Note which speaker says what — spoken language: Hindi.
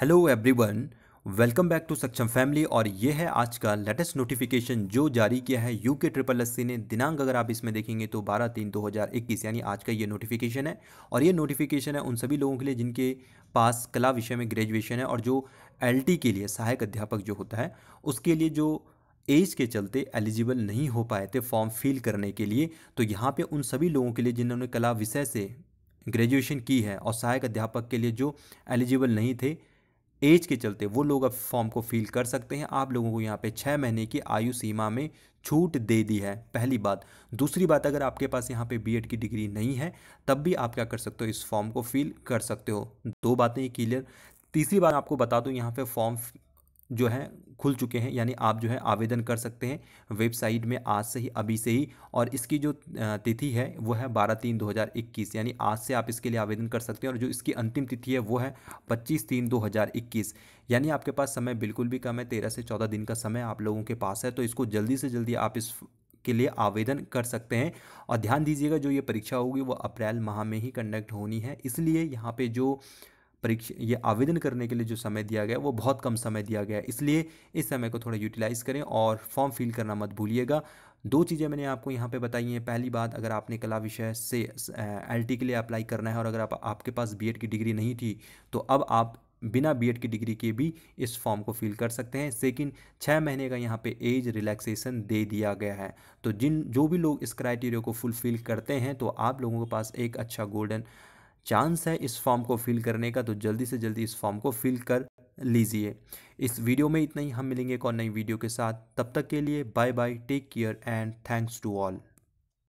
Speaker 1: hello everyone welcome back to Saksham family और ये है आज का लेटेस्ट नोटिफिकेशन जो जारी किया है यू के ट्रिपल एस ने दिनांक अगर आप इसमें देखेंगे तो 12 तीन 2021 यानी आज का ये नोटिफिकेशन है और ये नोटिफिकेशन है उन सभी लोगों के लिए जिनके पास कला विषय में ग्रेजुएशन है और जो एल के लिए सहायक अध्यापक जो होता है उसके लिए जो एज के चलते एलिजिबल नहीं हो पाए थे फॉर्म फिल करने के लिए तो यहाँ पे उन सभी लोगों के लिए जिन्होंने कला विषय से ग्रेजुएशन की है और सहायक अध्यापक के लिए जो एलिजिबल नहीं थे एज के चलते वो लोग अब फॉर्म को फिल कर सकते हैं आप लोगों को यहाँ पे छः महीने की आयु सीमा में छूट दे दी है पहली बात दूसरी बात अगर आपके पास यहाँ पे बीएड की डिग्री नहीं है तब भी आप क्या कर सकते हो इस फॉर्म को फिल कर सकते हो दो बातें क्लियर तीसरी बात आपको बता दूँ यहाँ पे फॉर्म जो है खुल चुके हैं यानी आप जो है आवेदन कर सकते हैं वेबसाइट में आज से ही अभी से ही और इसकी जो तिथि है वो है बारह तीन दो हज़ार इक्कीस यानी आज से आप इसके लिए आवेदन कर सकते हैं और जो इसकी अंतिम तिथि है वो है पच्चीस तीन दो हज़ार इक्कीस यानी आपके पास समय बिल्कुल भी कम है तेरह से चौदह दिन का समय आप लोगों के पास है तो इसको जल्दी से जल्दी आप इस के लिए आवेदन कर सकते हैं और ध्यान दीजिएगा जो ये परीक्षा होगी वो अप्रैल माह में ही कंडक्ट होनी है इसलिए यहाँ पे जो परीक्षा ये आवेदन करने के लिए जो समय दिया गया वो बहुत कम समय दिया गया इसलिए इस समय को थोड़ा यूटिलाइज़ करें और फॉर्म फिल करना मत भूलिएगा दो चीज़ें मैंने आपको यहाँ पे बताई हैं पहली बात अगर आपने कला विषय से एल के लिए अप्लाई करना है और अगर आप, आपके पास बी की डिग्री नहीं थी तो अब आप बिना बी की डिग्री के भी इस फॉर्म को फिल कर सकते हैं सेकिन छः महीने का यहाँ पे एज रिलैक्सेशन दे दिया गया है तो जिन जो भी लोग इस क्राइटेरिया को फुलफ़िल करते हैं तो आप लोगों के पास एक अच्छा गोल्डन चांस है इस फॉर्म को फिल करने का तो जल्दी से जल्दी इस फॉर्म को फिल कर लीजिए इस वीडियो में इतना ही हम मिलेंगे एक और नई वीडियो के साथ तब तक के लिए bye bye take care and thanks to all